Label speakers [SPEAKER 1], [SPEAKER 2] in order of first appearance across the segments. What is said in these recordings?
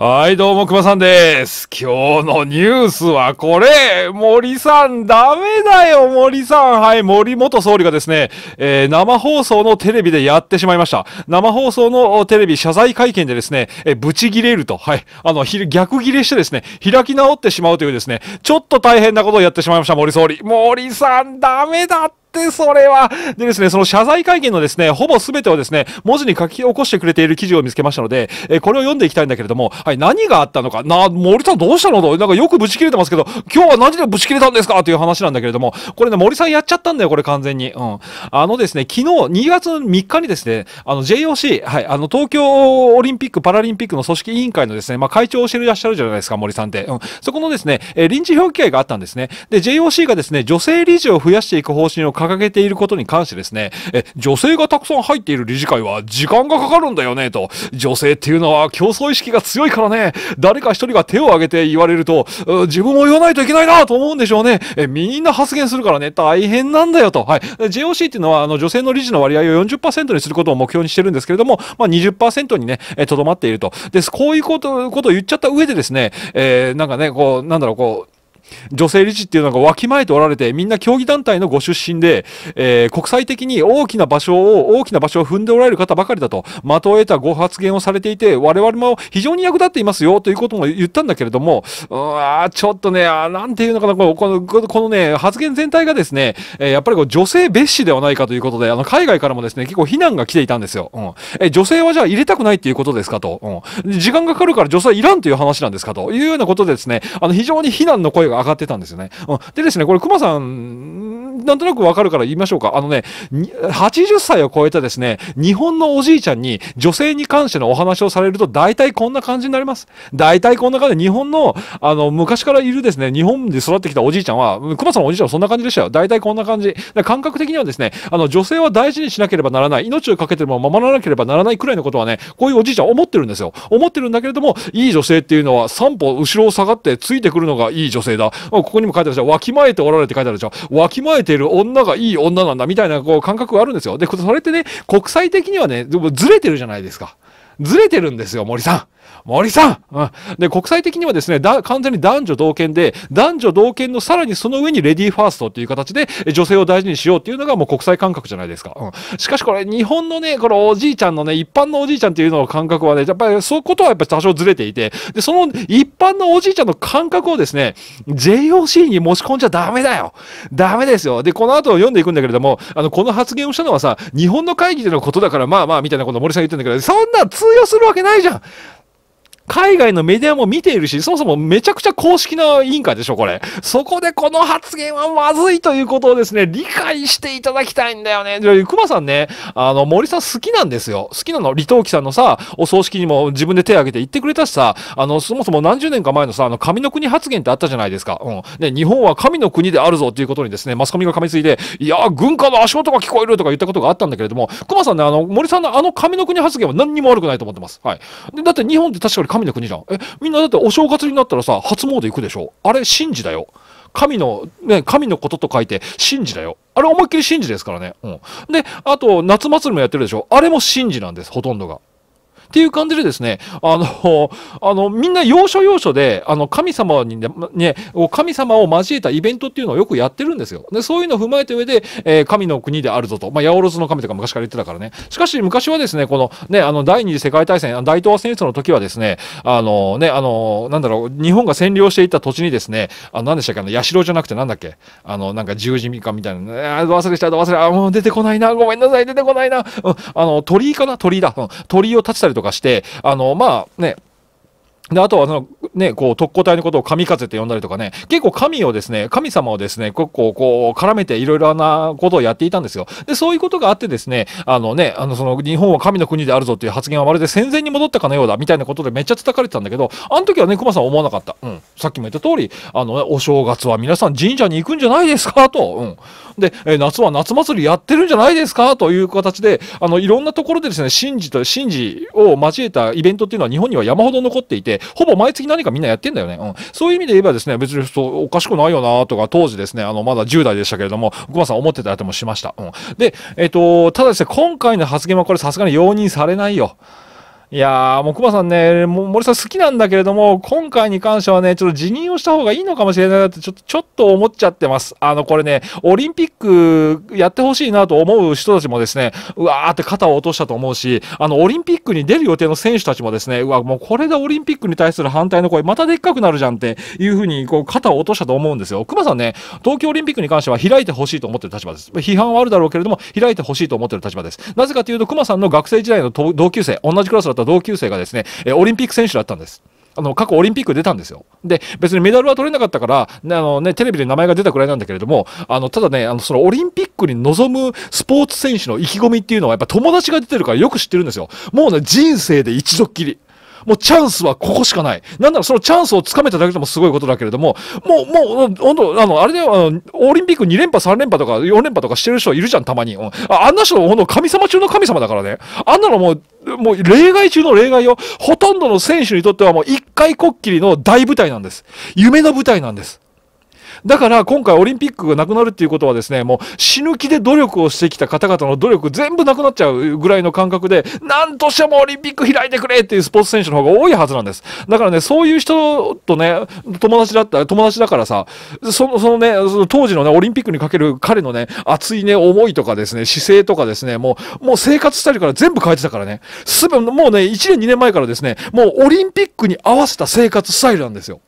[SPEAKER 1] はい、どうも、熊さんです。今日のニュースはこれ森さん、ダメだよ、森さんはい、森元総理がですね、えー、生放送のテレビでやってしまいました。生放送のテレビ謝罪会見でですね、えー、ブチ切れると、はい、あの、ひ逆切れしてですね、開き直ってしまうというですね、ちょっと大変なことをやってしまいました、森総理。森さん、ダメだってて、それは。でですね、その謝罪会見のですね、ほぼ全てをですね、文字に書き起こしてくれている記事を見つけましたので、えー、これを読んでいきたいんだけれども、はい、何があったのか。な、森さんどうしたのと、なんかよくブチ切れてますけど、今日は何でブチ切れたんですかという話なんだけれども、これね、森さんやっちゃったんだよ、これ完全に。うん。あのですね、昨日、2月3日にですね、あの JOC、はい、あの東京オリンピック・パラリンピックの組織委員会のですね、まあ、会長をしていらっしゃるじゃないですか、森さんって。うん。そこのですね、えー、臨時表記会があったんですね。で、JOC がですね、女性理事を増やしていく方針を掲掲げていることに関してですね、え、女性がたくさん入っている理事会は時間がかかるんだよね、と。女性っていうのは競争意識が強いからね、誰か一人が手を挙げて言われると、自分も言わないといけないな、と思うんでしょうね。え、みんな発言するからね、大変なんだよ、と。はい。JOC っていうのは、あの、女性の理事の割合を40%にすることを目標にしてるんですけれども、まあ、20%にね、とどまっていると。です。こういうこと、ことを言っちゃった上でですね、えー、なんかね、こう、なんだろう、こう、女性理事っていうのがわきまえておられて、みんな競技団体のご出身で、えー、国際的に大きな場所を、大きな場所を踏んでおられる方ばかりだと、的を得たご発言をされていて、我々も非常に役立っていますよということも言ったんだけれども、うわちょっとね、なんていうのかな、このこのこのね、発言全体がですね、えやっぱりこう女性蔑視ではないかということで、あの海外からもですね、結構非難が来ていたんですよ。うん、え女性はじゃあ入れたくないっていうことですかと、うん、時間がかかるから女性はいらんという話なんですかというようなことでですね、あの非常に非難の声が上がってたんですよね。でですね、これ、熊さんなんとなくわかるから言いましょうか。あのね、80歳を超えたですね、日本のおじいちゃんに女性に関してのお話をされると大体こんな感じになります。大体こんな感じで、日本の、あの、昔からいるですね、日本で育ってきたおじいちゃんは、熊さんのおじいちゃんはそんな感じでしたよ。大体こんな感じ。感覚的にはですね、あの、女性は大事にしなければならない、命をかけても守らなければならないくらいのことはね、こういうおじいちゃん思ってるんですよ。思ってるんだけれども、いい女性っていうのは3歩後ろを下がってついてくるのがいい女性だ。ここにも書いてあるでゃん。わきまえておられて書いてあるでしょ。わきまえててる女がいい女なんだみたいなこう感覚があるんですよ。で、それってね、国際的にはね、ずれてるじゃないですか。ずれてるんですよ、森さん。森さん、うん、で、国際的にはですね、だ、完全に男女同権で、男女同権のさらにその上にレディーファーストっていう形で、女性を大事にしようっていうのがもう国際感覚じゃないですか。うん、しかしこれ、日本のね、このおじいちゃんのね、一般のおじいちゃんっていうのの感覚はね、やっぱりそういうことはやっぱ多少ずれていて、で、その一般のおじいちゃんの感覚をですね、JOC に持ち込んじゃダメだよ。ダメですよ。で、この後読んでいくんだけれども、あの、この発言をしたのはさ、日本の会議でのことだから、まあまあ、みたいなこと森さん言ってんだけど、そんな通用するわけないじゃん海外のメディアも見ているし、そもそもめちゃくちゃ公式な委員会でしょ、これ。そこでこの発言はまずいということをですね、理解していただきたいんだよね。で、熊さんね、あの、森さん好きなんですよ。好きなの。李登輝さんのさ、お葬式にも自分で手を挙げて行ってくれたしさ、あの、そもそも何十年か前のさ、あの、神の国発言ってあったじゃないですか。うん。ね、日本は神の国であるぞっていうことにですね、マスコミが噛みついて、いや軍家の足音が聞こえるとか言ったことがあったんだけれども、熊さんね、あの、森さんのあの神の国発言は何にも悪くないと思ってます。はい。でだって日本って確かに神の国じゃん。え、みんなだってお正月になったらさ、初詣行くでしょあれ、神事だよ。神の、ね、神のことと書いて、神事だよ。あれ思いっきり神事ですからね。うん。で、あと、夏祭りもやってるでしょあれも神事なんです、ほとんどが。っていう感じでですね、あの、あの、みんな要所要所で、あの、神様にね、ね神様を交えたイベントっていうのをよくやってるんですよ。で、そういうのを踏まえた上で、えー、神の国であるぞと。まあ、八百万の神とか昔から言ってたからね。しかし、昔はですね、この、ね、あの、第二次世界大戦、大東亜戦争の時はですね、あの、ね、あの、なんだろう、日本が占領していた土地にですね、あの、何でしたっけ、あの、代じゃなくてなんだっけ、あの、なんか十字みかみたいな、あ、忘れちゃた、忘れ、あ、もう出てこないな、ごめんなさい、出てこないな、うん、あの、鳥居かな鳥居だ、うん、鳥居を立てたりとかして、あの、まあね、で、あとはその、ね、こう、特攻隊のことを神風って呼んだりとかね、結構神をですね、神様をですね、こう、こう、絡めていろいろなことをやっていたんですよ。で、そういうことがあってですね、あのね、あの、その、日本は神の国であるぞっていう発言はまるで戦前に戻ったかのようだ、みたいなことでめっちゃ叩かれてたんだけど、あの時はね、熊さん思わなかった。うん。さっきも言った通り、あの、ね、お正月は皆さん神社に行くんじゃないですか、と。うん。で、え夏は夏祭りやってるんじゃないですか、という形で、あの、いろんなところでですね、神事と、神事を交えたイベントっていうのは日本には山ほど残っていて、ほぼ毎月何かかみんなやってんだよね。うん。そういう意味で言えばですね、別にそうおかしくないよなとか、当時ですね、あの、まだ10代でしたけれども、奥間さん思ってたりもしました。うん。で、えっ、ー、と、ただですね、今回の発言はこれさすがに容認されないよ。いやー、もう熊さんね、森さん好きなんだけれども、今回に関してはね、ちょっと辞任をした方がいいのかもしれないなって、ちょっと、ちょっと思っちゃってます。あの、これね、オリンピックやってほしいなと思う人たちもですね、うわーって肩を落としたと思うし、あの、オリンピックに出る予定の選手たちもですね、うわ、もうこれでオリンピックに対する反対の声、またでっかくなるじゃんっていうふうに、こう、肩を落としたと思うんですよ。熊さんね、東京オリンピックに関しては開いてほしいと思ってる立場です。批判はあるだろうけれども、開いてほしいと思ってる立場です。なぜかというと、熊さんの学生時代の同級生、同じクラスだった同級生がですね、えオリンピック選手だったんです。あの、過去オリンピック出たんですよ。で、別にメダルは取れなかったから、あのね、テレビで名前が出たくらいなんだけれども、あの、ただね、あの、そのオリンピックに臨むスポーツ選手の意気込みっていうのは、やっぱ友達が出てるからよく知ってるんですよ。もうね、人生で一度っきり。もうチャンスはここしかない。なんならそのチャンスをつかめただけでもすごいことだけれども、もう、もう、本当あの、あれだよ、オリンピック2連覇、3連覇とか4連覇とかしてる人いるじゃん、たまに。うん、あんな人、ほんと神様中の神様だからね。あんなのもう、もう例外中の例外よ。ほとんどの選手にとってはもう一回こっきりの大舞台なんです。夢の舞台なんです。だから今回オリンピックがなくなるっていうことはですね、もう死ぬ気で努力をしてきた方々の努力全部なくなっちゃうぐらいの感覚で、なんとしてもオリンピック開いてくれっていうスポーツ選手の方が多いはずなんです。だからね、そういう人とね、友達だった、友達だからさ、その、そのね、その当時のね、オリンピックにかける彼のね、熱いね、思いとかですね、姿勢とかですね、もう、もう生活スタイルから全部変えてたからね、すべもうね、1年2年前からですね、もうオリンピックに合わせた生活スタイルなんですよ。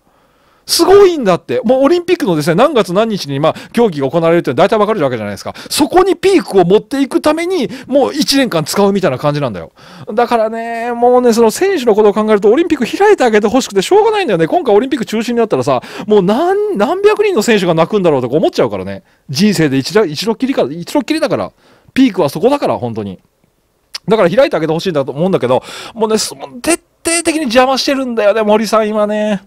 [SPEAKER 1] すごいんだって。もうオリンピックのですね、何月何日にまあ、競技が行われるって大体わかるわけじゃないですか。そこにピークを持っていくために、もう1年間使うみたいな感じなんだよ。だからね、もうね、その選手のことを考えると、オリンピック開いてあげてほしくてしょうがないんだよね。今回オリンピック中止になったらさ、もう何、何百人の選手が泣くんだろうとか思っちゃうからね。人生で一度、一度きりか、一度きりだから。ピークはそこだから、本当に。だから開いてあげてほしいんだと思うんだけど、もうね、徹底的に邪魔してるんだよね、森さん、今ね。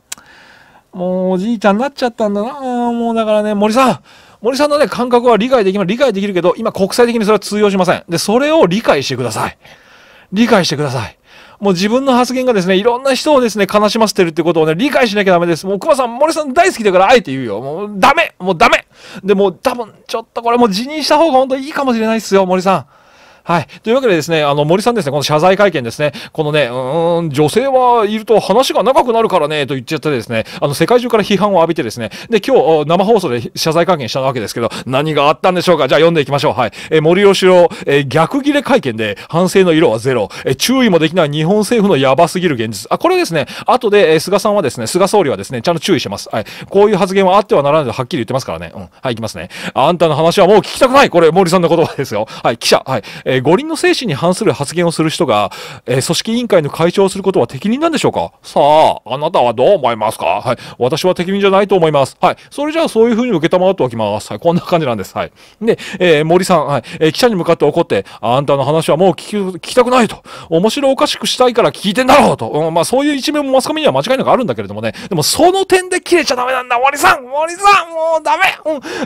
[SPEAKER 1] もうおじいちゃんになっちゃったんだなもうだからね、森さん森さんのね、感覚は理解できます。理解できるけど、今国際的にそれは通用しません。で、それを理解してください。理解してください。もう自分の発言がですね、いろんな人をですね、悲しませてるってことをね、理解しなきゃダメです。もう熊さん、森さん大好きだから、あえて言うよ。もうダメもうダメでも多分、ちょっとこれもう辞任した方が本当にいいかもしれないっすよ、森さん。はい。というわけでですね、あの、森さんですね、この謝罪会見ですね、このね、うーん、女性はいると話が長くなるからね、と言っちゃってですね、あの、世界中から批判を浴びてですね、で、今日、生放送で謝罪会見したわけですけど、何があったんでしょうかじゃあ読んでいきましょう。はい。えー、森吉郎、えー、逆切れ会見で反省の色はゼロ、えー、注意もできない日本政府のやばすぎる現実。あ、これですね、後で、えー、菅さんはですね、菅総理はですね、ちゃんと注意してます。はい。こういう発言はあってはならないとはっきり言ってますからね。うん。はい、いきますね。あんたの話はもう聞きたくないこれ、森さんの言葉ですよ。はい、記者。はい。えーえー、五輪の精神に反する発言をする人が、えー、組織委員会の会長をすることは適任なんでしょうかさあ、あなたはどう思いますかはい。私は適任じゃないと思います。はい。それじゃあそういうふうに受け止まっておきます。はい。こんな感じなんです。はい。で、えー、森さん、はい。えー、記者に向かって怒って、あんたの話はもう聞き、聞きたくないと。面白おかしくしたいから聞いてんだろうと。うん、まあそういう一面もマスコミには間違いなくあるんだけれどもね。でもその点で切れちゃダメなんだ、森さん森さんもうダメ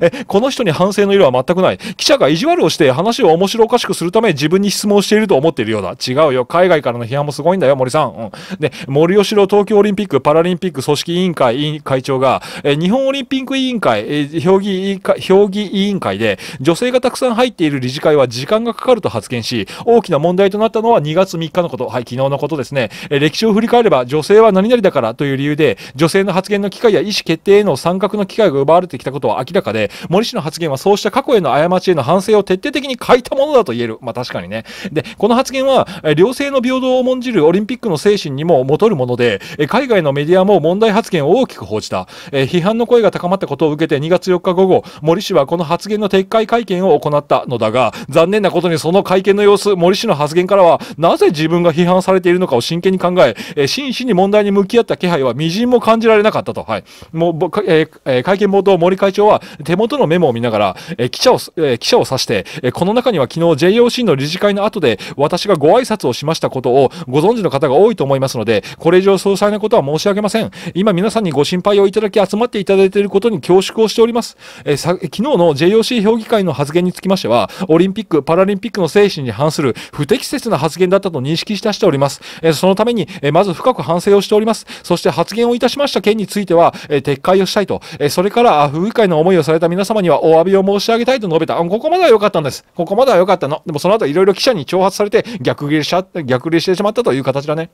[SPEAKER 1] うん。え、この人に反省の色は全くない。記者が意地悪をして話を面白おかしくするため自分に質問していると思っているようだ。違うよ。海外からの批判もすごいんだよ、森さん。うん、で、森吉郎東京オリンピック・パラリンピック組織委員会委員会長が、え日本オリンピック委員会、え評議評議委員会で、女性がたくさん入っている理事会は時間がかかると発言し、大きな問題となったのは2月3日のこと。はい、昨日のことですね。え歴史を振り返れば、女性は何々だからという理由で、女性の発言の機会や意思決定への参画の機会が奪われてきたことは明らかで、森氏の発言はそうした過去への過ちへの反省を徹底的に書いたものだと言える。まあ確かにね。で、この発言は、両性の平等を重んじるオリンピックの精神にももとるもので、海外のメディアも問題発言を大きく報じた。批判の声が高まったことを受けて2月4日午後、森氏はこの発言の撤回会見を行ったのだが、残念なことにその会見の様子、森氏の発言からは、なぜ自分が批判されているのかを真剣に考え、真摯に問題に向き合った気配は微塵も感じられなかったと。はい。もう、えー、会見冒頭、森会長は手元のメモを見ながら、記者を、記者を指して、この中には昨日 JOC r の理事会の後で私がご挨拶をしましたことをご存知の方が多いと思いますので、これ以上詳細なことは申し上げません。今皆さんにご心配をいただき集まっていただいていることに恐縮をしております。えー、昨日の JOC 評議会の発言につきましては、オリンピック・パラリンピックの精神に反する不適切な発言だったと認識いたしております。えそのために、えまず深く反省をしております。そして発言をいたしました件については、え撤回をしたいと、えそれから、不愉快な思いをされた皆様にはお詫びを申し上げたいと述べた。ここまでは良かったんです。ここまでは良かったの。でもその後いろいろ記者に挑発されて逆ギレし逆ギレしてしまったという形だね。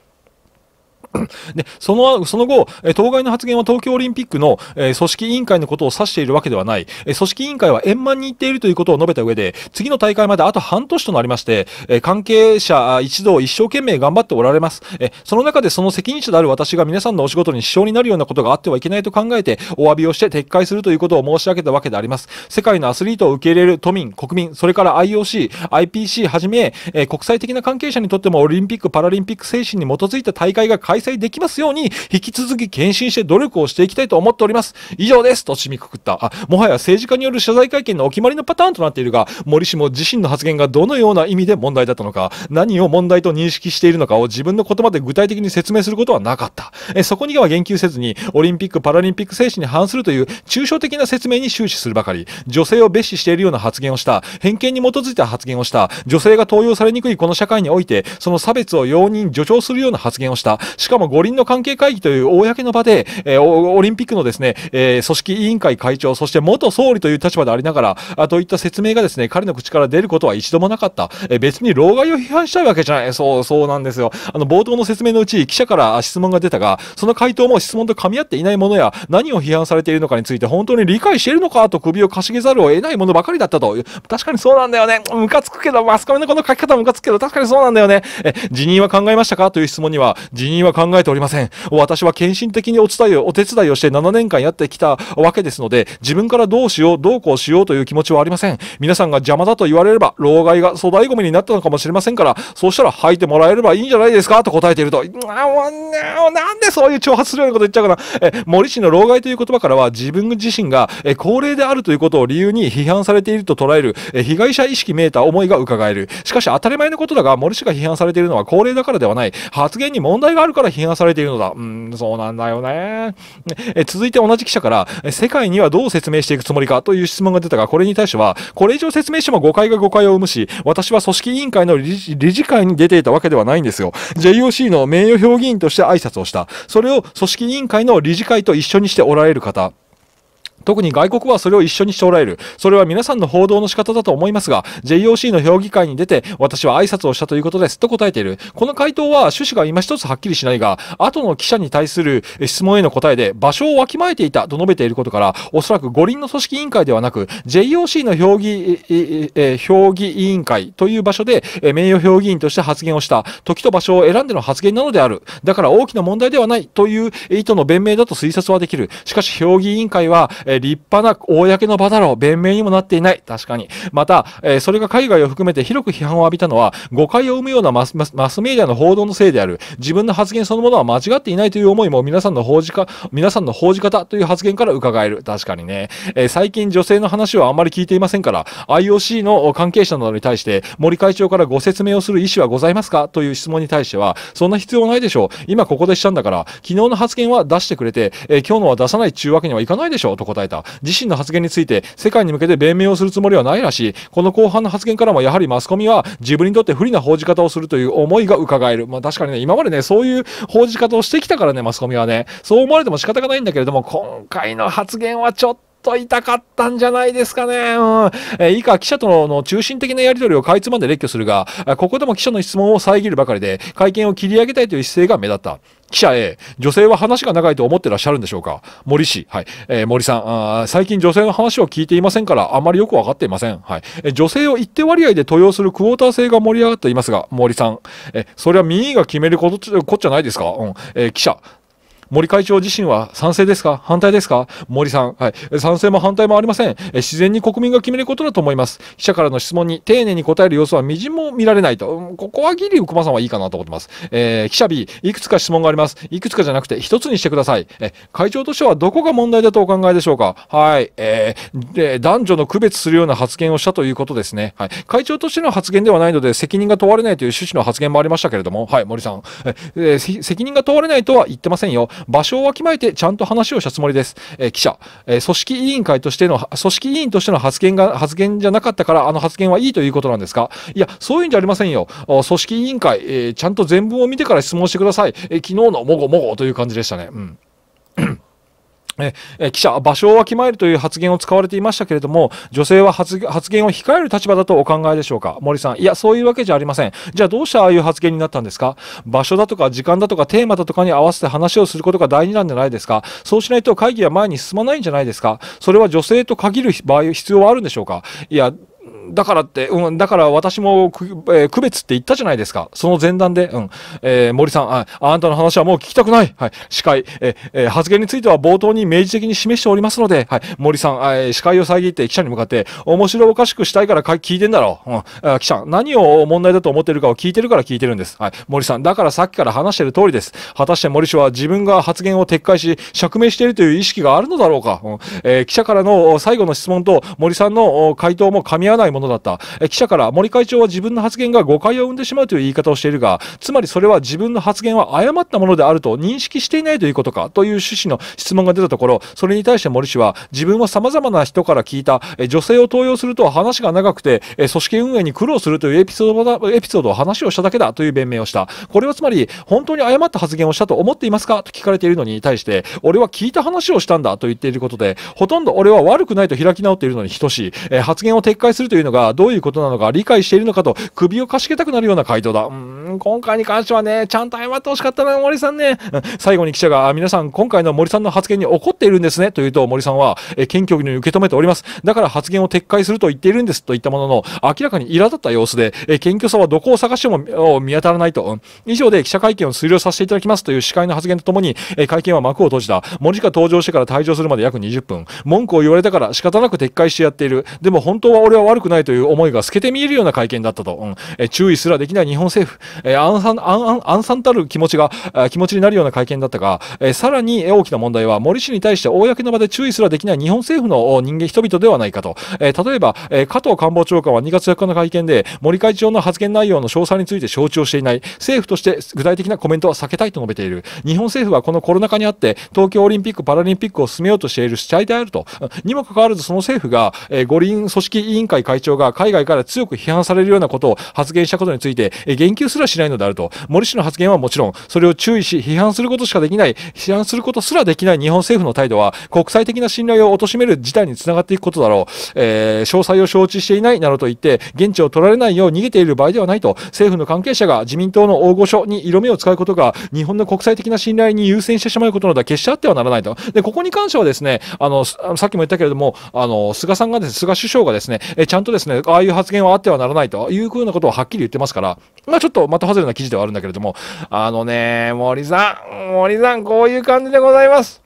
[SPEAKER 1] で、その、その後、当該の発言は東京オリンピックの、え組織委員会のことを指しているわけではない、え組織委員会は円満に言っているということを述べた上で、次の大会まであと半年となりまして、え関係者一同一生懸命頑張っておられます、えその中でその責任者である私が皆さんのお仕事に支障になるようなことがあってはいけないと考えて、お詫びをして撤回するということを申し上げたわけであります。世界のアスリートを受け入れる都民、国民、それから IOC、IPC はじめ、え国際的な関係者にとってもオリンピック・パラリンピック精神に基づいた大会が開催催できますように、引き続き献身して努力をしていきたいと思っております。以上です。と締めくくった。あ、もはや政治家による謝罪会見のお決まりのパターンとなっているが、森氏も自身の発言がどのような意味で問題だったのか、何を問題と認識しているのかを自分の言葉で具体的に説明することはなかった。えそこには言及せずに、オリンピック・パラリンピック精神に反するという抽象的な説明に終始するばかり、女性を蔑視しているような発言をした、偏見に基づいた発言をした、女性が登用されにくいこの社会において、その差別を容認、助長するような発言をした、しかも五輪の関係会議という公の場で、えー、オリンピックのですね、えー、組織委員会会長、そして元総理という立場でありながら、あといった説明がですね、彼の口から出ることは一度もなかった。えー、別に老害を批判したいわけじゃない。そう、そうなんですよ。あの、冒頭の説明のうち、記者から質問が出たが、その回答も質問と噛み合っていないものや、何を批判されているのかについて、本当に理解しているのかと首をかしげざるを得ないものばかりだったと。確かにそうなんだよね。ムカつくけど、マスコミのこの書き方ムカつくけど、確かにそうなんだよね。え、辞任は考えましたかという質問には、辞任は考考えておりません。私は献身的にお伝えを、お手伝いをして7年間やってきたわけですので、自分からどうしよう、どうこうしようという気持ちはありません。皆さんが邪魔だと言われれば、老害が粗大ゴミになったのかもしれませんから、そうしたら吐いてもらえればいいんじゃないですかと答えていると、なんでそういう挑発するようなこと言っちゃうかな。え、森氏の老害という言葉からは、自分自身が、え、高齢であるということを理由に批判されていると捉える、え、被害者意識めいた思いが伺える。しかし当たり前のことだが、森氏が批判されているのは高齢だからではない。発言に問題があるからから批判されているのだ。うん、そうなんだよね。え続いて同じ記者から、世界にはどう説明していくつもりかという質問が出たが、これに対しては、これ以上説明しても誤解が誤解を生むし、私は組織委員会の理事会に出ていたわけではないんですよ。JOC の名誉評議員として挨拶をした。それを組織委員会の理事会と一緒にしておられる方。特に外国はそれを一緒にしておられる。それは皆さんの報道の仕方だと思いますが、JOC の評議会に出て、私は挨拶をしたということです。と答えている。この回答は趣旨が今一つはっきりしないが、後の記者に対する質問への答えで、場所をわきまえていたと述べていることから、おそらく五輪の組織委員会ではなく、JOC の評議、え評議委員会という場所で、名誉評議員として発言をした、時と場所を選んでの発言なのである。だから大きな問題ではないという意図の弁明だと推察はできる。しかし評議委員会は、えー、立派な公の場だろう。弁明にもなっていない。確かに。また、えー、それが海外を含めて広く批判を浴びたのは、誤解を生むようなマスマスメディアの報道のせいである。自分の発言そのものは間違っていないという思いも皆さんの報じか、皆さんの報じ方という発言から伺える。確かにね。えー、最近女性の話はあまり聞いていませんから、IOC の関係者などに対して、森会長からご説明をする意思はございますかという質問に対しては、そんな必要ないでしょう。今ここでしたんだから、昨日の発言は出してくれて、えー、今日のは出さないっちゅうわけにはいかないでしょう。と答ええた。自身の発言について、世界に向けて弁明をするつもりはないらしい。この後半の発言からも、やはりマスコミは自分にとって不利な報じ方をするという思いが伺える。まあ確かにね、今までね、そういう報じ方をしてきたからね、マスコミはね。そう思われても仕方がないんだけれども、今回の発言はちょっと、と痛かったんじゃないですかね。うん。えー、以下、記者との中心的なやり取りをかいつまんで列挙するが、ここでも記者の質問を遮るばかりで、会見を切り上げたいという姿勢が目立った。記者 A、女性は話が長いと思ってらっしゃるんでしょうか森氏、はい。えー、森さんあ、最近女性の話を聞いていませんから、あまりよくわかっていません。はい。え女性を一定割合で登用するクォーター制が盛り上がっていますが、森さん、え、それは民意が決めること、こっちゃないですかうん。えー、記者、森会長自身は賛成ですか反対ですか森さん、はい。賛成も反対もありません。自然に国民が決めることだと思います。記者からの質問に丁寧に答える様子はみじんも見られないと。ここはギリウクマさんはいいかなと思ってます。えー、記者 B、いくつか質問があります。いくつかじゃなくて一つにしてください。え、会長としてはどこが問題だとお考えでしょうかはい。えー、で、男女の区別するような発言をしたということですね。はい。会長としての発言ではないので責任が問われないという趣旨の発言もありましたけれども、はい、森さん。えー、責任が問われないとは言ってませんよ。場所をわきまえてちゃんと話をしたつもりです。えー、記者、えー、組織委員会としての、組織委員としての発言が、発言じゃなかったから、あの発言はいいということなんですかいや、そういうんじゃありませんよ。組織委員会、えー、ちゃんと全文を見てから質問してください。えー、昨日のもごもごという感じでしたね。うんえ記者、場所をわきまえるという発言を使われていましたけれども、女性は発言を控える立場だとお考えでしょうか森さん、いや、そういうわけじゃありません。じゃあどうしてああいう発言になったんですか場所だとか時間だとかテーマだとかに合わせて話をすることが大事なんじゃないですかそうしないと会議は前に進まないんじゃないですかそれは女性と限る場合、必要はあるんでしょうかいや、だからって、うん、だから私もえー、区別って言ったじゃないですか。その前段で、うん。えー、森さんあ、あんたの話はもう聞きたくない。はい。司会、ええー、発言については冒頭に明示的に示しておりますので、はい。森さん、え司会を遮って記者に向かって、面白おかしくしたいから聞いてんだろう。うん。あ記者、何を問題だと思ってるかを聞いてるから聞いてるんです。はい。森さん、だからさっきから話してる通りです。果たして森氏は自分が発言を撤回し、釈明しているという意識があるのだろうか。うん。え記者からの最後の質問と森さんの回答も噛み合わないものだった。え記者から森会長は自分の発言が誤解を生んでしまうという言い方をしているが、つまりそれは自分の発言は誤ったものであると認識していないということかという趣旨の質問が出たところ、それに対して森氏は自分は様々な人から聞いた、え女性を登用すると話が長くて、え組織運営に苦労するというエピソードエピソードを話をしただけだという弁明をした。これはつまり本当に誤った発言をしたと思っていますかと聞かれているのに対して、俺は聞いた話をしたんだと言っていることで、ほとんど俺は悪くないと開き直っているのに等しい、え発言を撤回するといううのがどういうことなのか理解しているのかと首をかしげたくなるような回答だ。うん、今回に関してはね、ちゃんと謝ってほしかったな、森さんね。最後に記者が、皆さん、今回の森さんの発言に怒っているんですね、と言うと、森さんは、え謙虚に受け止めております。だから発言を撤回すると言っているんです、と言ったものの、明らかに苛立った様子で、え謙虚さはどこを探しても見当たらないと。以上で記者会見を終了させていただきますという司会の発言とともに、え会見は幕を閉じた。森が登場してから退場するまで約20分。文句を言われたから仕方なく撤回してやっている。でも本当は俺は悪くないという思いが透けて見えるような会見だったと、うんえ注意すらできない日本政府、えー、暗算暗暗暗たる気持ちが、え気持ちになるような会見だったが、えさらに大きな問題は森氏に対して公の場で注意すらできない日本政府の人間人々ではないかと、え例えば、え加藤官房長官は2月4日の会見で森会長の発言内容の詳細について承知をしていない政府として具体的なコメントは避けたいと述べている日本政府はこのコロナ禍にあって東京オリンピック・パラリンピックを進めようとしている主体であるとにもかかわらずその政府が、え五輪組織委員会会長長が海外から強く批判されるようなことを発言したことについて、言及すらしないのであると。森氏の発言はもちろん、それを注意し、批判することしかできない、批判することすらできない日本政府の態度は、国際的な信頼を貶める事態につながっていくことだろう。えー、詳細を承知していないなどと言って、現地を取られないよう逃げている場合ではないと、政府の関係者が自民党の大御所に色目を使うことが、日本の国際的な信頼に優先してしまうことなどは決してあってはならないと。で、ここに関してはですね、あの、さっきも言ったけれども、あの、菅さんがですね、菅首相がですね、ちゃんとですね、ああいう発言はあってはならないというふうなことをはっきり言ってますから、まあちょっとまた外れな記事ではあるんだけれども、あのね、森さん、森さん、こういう感じでございます。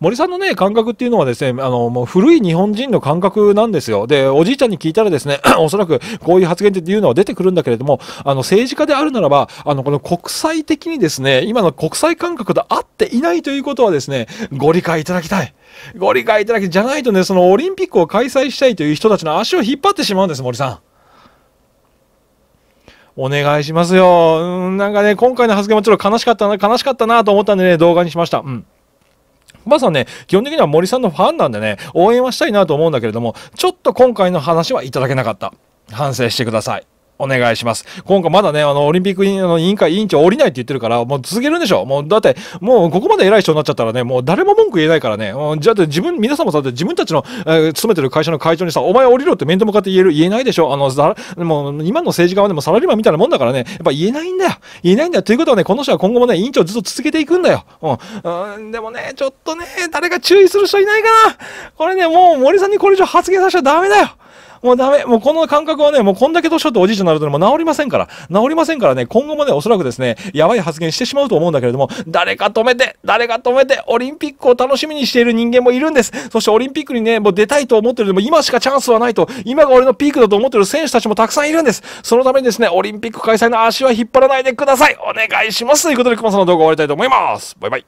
[SPEAKER 1] 森さんのね、感覚っていうのはですね、あの、もう古い日本人の感覚なんですよ。で、おじいちゃんに聞いたらですね、おそらくこういう発言っていうのは出てくるんだけれども、あの、政治家であるならば、あの、この国際的にですね、今の国際感覚と合っていないということはですね、ご理解いただきたい。ご理解いただき、じゃないとね、そのオリンピックを開催したいという人たちの足を引っ張ってしまうんです、森さん。お願いしますよ。うん、なんかね、今回の発言もちょっと悲しかったな、悲しかったなと思ったんでね、動画にしました。うん。ばあさんね、基本的には森さんのファンなんでね、応援はしたいなと思うんだけれども、ちょっと今回の話はいただけなかった。反省してください。お願いします。今回まだね、あの、オリンピック委員会委員長降りないって言ってるから、もう続けるんでしょもう、だって、もうここまで偉い人になっちゃったらね、もう誰も文句言えないからね、もう、じゃあ自分、皆さんもさ、自分たちの、えー、勤めてる会社の会長にさ、お前降りろって面と向かって言える、言えないでしょあの、さ、もう、今の政治家はでもサラリーマンみたいなもんだからね、やっぱ言えないんだよ。言えないんだよ。ということはね、この人は今後もね、委員長ずっと続けていくんだよ。うん。でもね、ちょっとね、誰か注意する人いないかなこれね、もう森さんにこれ以上発言させちゃダメだよ。もうダメ。もうこの感覚はね、もうこんだけ年取っておじいちゃんになるとね、もう治りませんから、治りませんからね、今後もね、おそらくですね、やばい発言してしまうと思うんだけれども、誰か止めて、誰か止めて、オリンピックを楽しみにしている人間もいるんです。そしてオリンピックにね、もう出たいと思ってるでも今しかチャンスはないと、今が俺のピークだと思ってる選手たちもたくさんいるんです。そのためにですね、オリンピック開催の足は引っ張らないでください。お願いします。ということで、熊さんの動画終わりたいと思います。バイバイ。